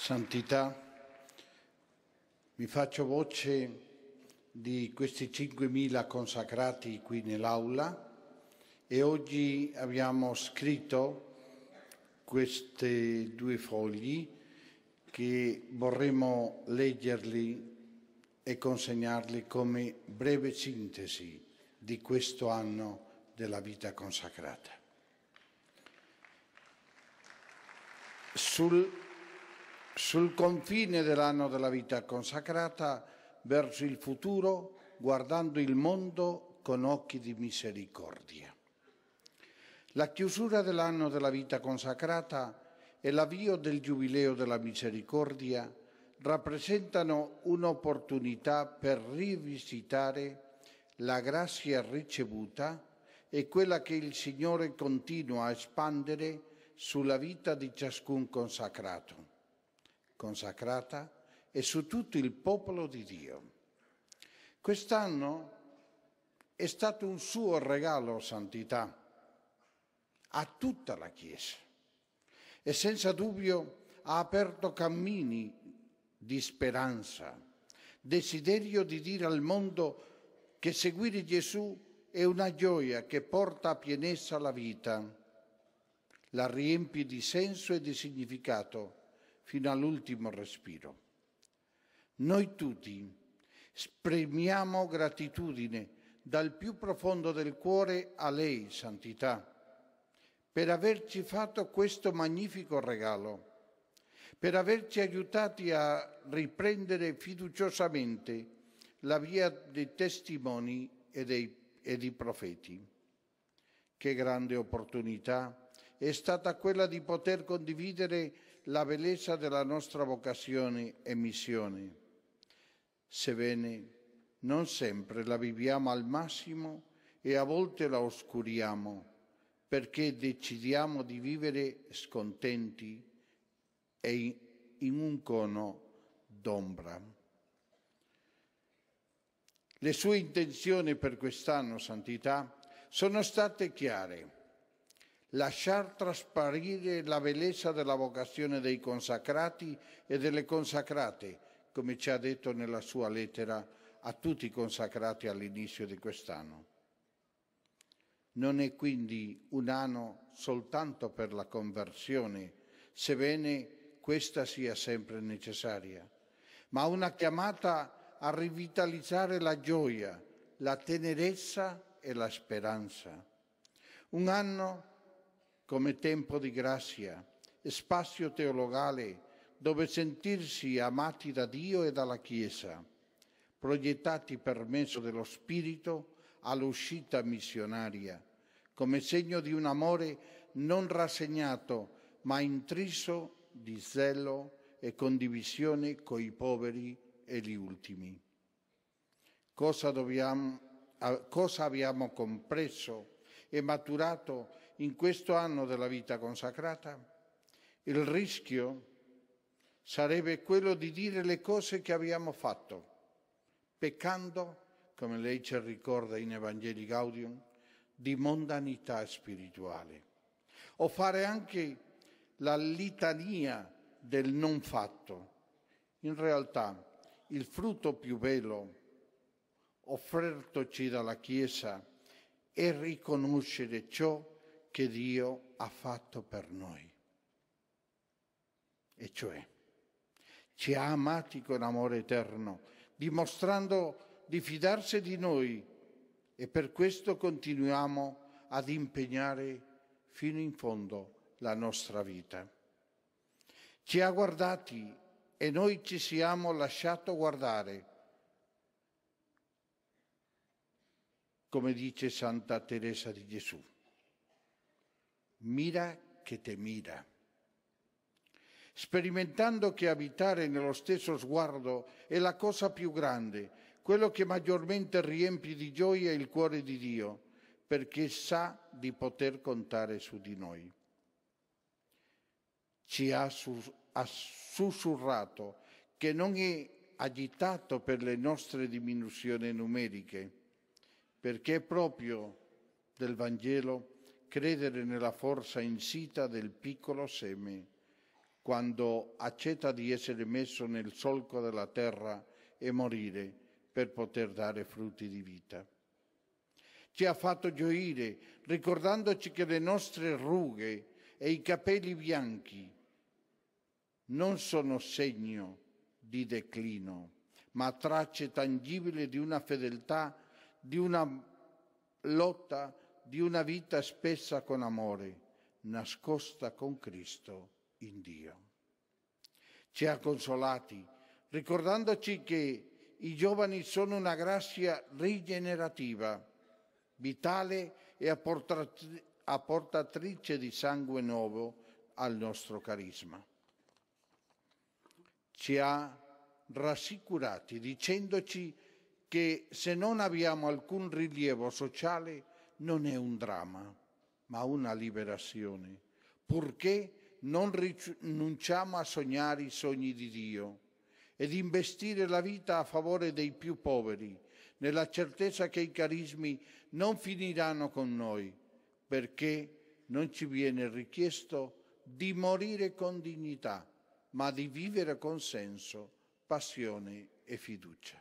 Santità, mi faccio voce di questi 5.000 consacrati qui nell'aula e oggi abbiamo scritto questi due fogli che vorremmo leggerli e consegnarli come breve sintesi di questo anno della vita consacrata. Sul sul confine dell'anno della vita consacrata verso il futuro, guardando il mondo con occhi di misericordia. La chiusura dell'anno della vita consacrata e l'avvio del Giubileo della Misericordia rappresentano un'opportunità per rivisitare la grazia ricevuta e quella che il Signore continua a espandere sulla vita di ciascun consacrato consacrata e su tutto il popolo di Dio. Quest'anno è stato un suo regalo santità a tutta la Chiesa e senza dubbio ha aperto cammini di speranza, desiderio di dire al mondo che seguire Gesù è una gioia che porta a pienezza la vita, la riempie di senso e di significato fino all'ultimo respiro. Noi tutti spremiamo gratitudine dal più profondo del cuore a lei, Santità, per averci fatto questo magnifico regalo, per averci aiutati a riprendere fiduciosamente la via dei testimoni e dei e di profeti. Che grande opportunità è stata quella di poter condividere la bellezza della nostra vocazione e missione, sebbene non sempre la viviamo al massimo e a volte la oscuriamo perché decidiamo di vivere scontenti e in un cono d'ombra. Le sue intenzioni per quest'anno, Santità, sono state chiare lasciar trasparire la bellezza della vocazione dei consacrati e delle consacrate, come ci ha detto nella sua lettera a tutti i consacrati all'inizio di quest'anno. Non è quindi un anno soltanto per la conversione, sebbene questa sia sempre necessaria, ma una chiamata a rivitalizzare la gioia, la tenerezza e la speranza. Un anno come tempo di grazia e spazio teologale dove sentirsi amati da Dio e dalla Chiesa, proiettati per mezzo dello Spirito all'uscita missionaria, come segno di un amore non rassegnato, ma intriso di zelo e condivisione coi poveri e gli ultimi. Cosa, dobbiamo, cosa abbiamo compreso e maturato in questo anno della vita consacrata? Il rischio sarebbe quello di dire le cose che abbiamo fatto, peccando, come lei ci ricorda in Evangeli Gaudium, di mondanità spirituale, o fare anche la litania del non fatto. In realtà il frutto più bello offertoci dalla Chiesa è riconoscere ciò che che Dio ha fatto per noi. E cioè, ci ha amati con amore eterno, dimostrando di fidarsi di noi e per questo continuiamo ad impegnare fino in fondo la nostra vita. Ci ha guardati e noi ci siamo lasciato guardare. come dice Santa Teresa di Gesù mira che te mira. Sperimentando che abitare nello stesso sguardo è la cosa più grande, quello che maggiormente riempie di gioia il cuore di Dio, perché sa di poter contare su di noi. Ci ha, sus- ha sussurrato che non è agitato per le nostre diminuzioni numeriche, perché è proprio del Vangelo credere nella forza insita del piccolo seme, quando accetta di essere messo nel solco della terra e morire per poter dare frutti di vita. Ci ha fatto gioire ricordandoci che le nostre rughe e i capelli bianchi non sono segno di declino, ma tracce tangibili di una fedeltà, di una lotta di una vita spessa con amore, nascosta con Cristo in Dio. Ci ha consolati ricordandoci che i giovani sono una grazia rigenerativa, vitale e apportatrice di sangue nuovo al nostro carisma. Ci ha rassicurati dicendoci che se non abbiamo alcun rilievo sociale non è un dramma, ma una liberazione, purché non rinunciamo a sognare i sogni di Dio ed investire la vita a favore dei più poveri, nella certezza che i carismi non finiranno con noi, perché non ci viene richiesto di morire con dignità, ma di vivere con senso, passione e fiducia.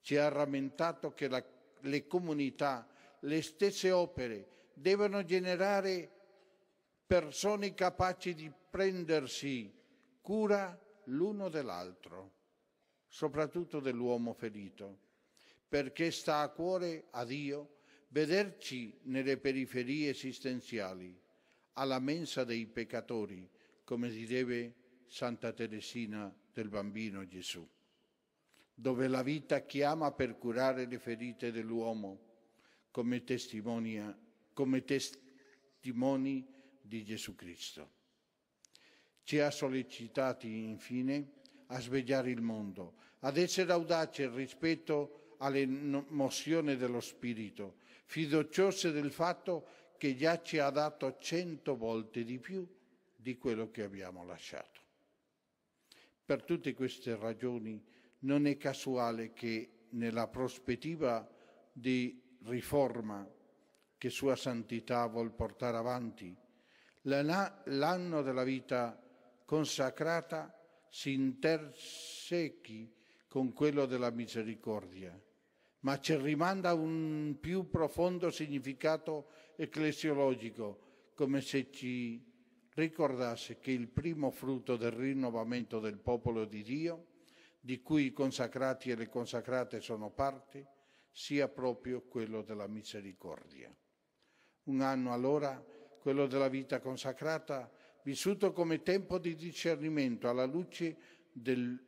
Ci ha rammentato che la, le comunità le stesse opere devono generare persone capaci di prendersi cura l'uno dell'altro, soprattutto dell'uomo ferito, perché sta a cuore a Dio vederci nelle periferie esistenziali, alla mensa dei peccatori, come direbbe Santa Teresina del Bambino Gesù, dove la vita chiama per curare le ferite dell'uomo come, come testimoni di Gesù Cristo. Ci ha sollecitati infine a svegliare il mondo, ad essere audaci rispetto alle mozioni dello Spirito, fiduciose del fatto che già ci ha dato cento volte di più di quello che abbiamo lasciato. Per tutte queste ragioni non è casuale che nella prospettiva di riforma che Sua Santità vuol portare avanti. L'anno della vita consacrata si intersechi con quello della misericordia, ma ci rimanda un più profondo significato ecclesiologico, come se ci ricordasse che il primo frutto del rinnovamento del popolo di Dio, di cui i consacrati e le consacrate sono parte, sia proprio quello della misericordia. Un anno allora, quello della vita consacrata, vissuto come tempo di discernimento alla luce del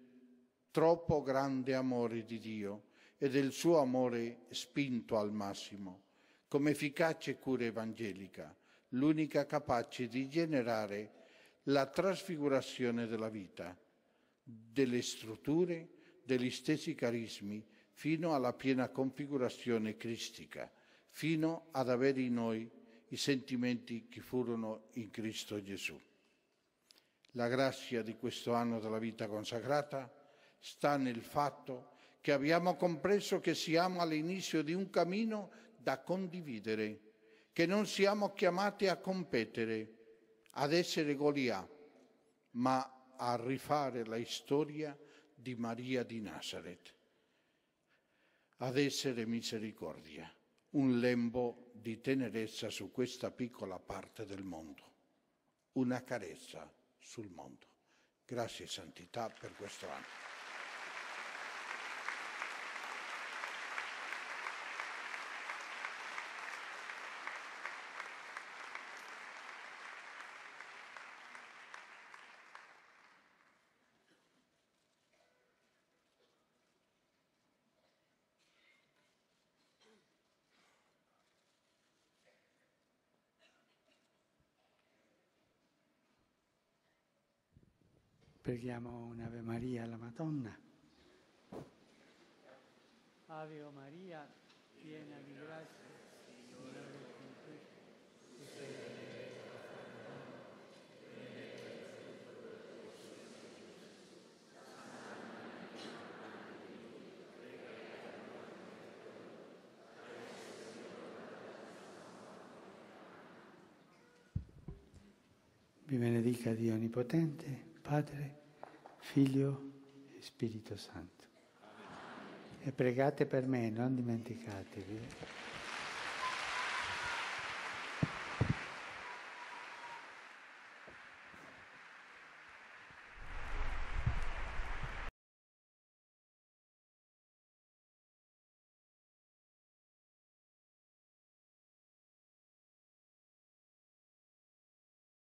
troppo grande amore di Dio e del suo amore spinto al massimo, come efficace cura evangelica, l'unica capace di generare la trasfigurazione della vita, delle strutture, degli stessi carismi fino alla piena configurazione cristica, fino ad avere in noi i sentimenti che furono in Cristo Gesù. La grazia di questo anno della vita consacrata sta nel fatto che abbiamo compreso che siamo all'inizio di un cammino da condividere, che non siamo chiamati a competere, ad essere Golia, ma a rifare la storia di Maria di Nazareth ad essere misericordia, un lembo di tenerezza su questa piccola parte del mondo, una carezza sul mondo. Grazie Santità per questo anno. Preghiamo un'Ave Maria alla Madonna. Ave Maria, piena di grazia, Signore è con te. Vi benedica Dio Onnipotente. Padre, Figlio e Spirito Santo. E pregate per me, non dimenticatevi.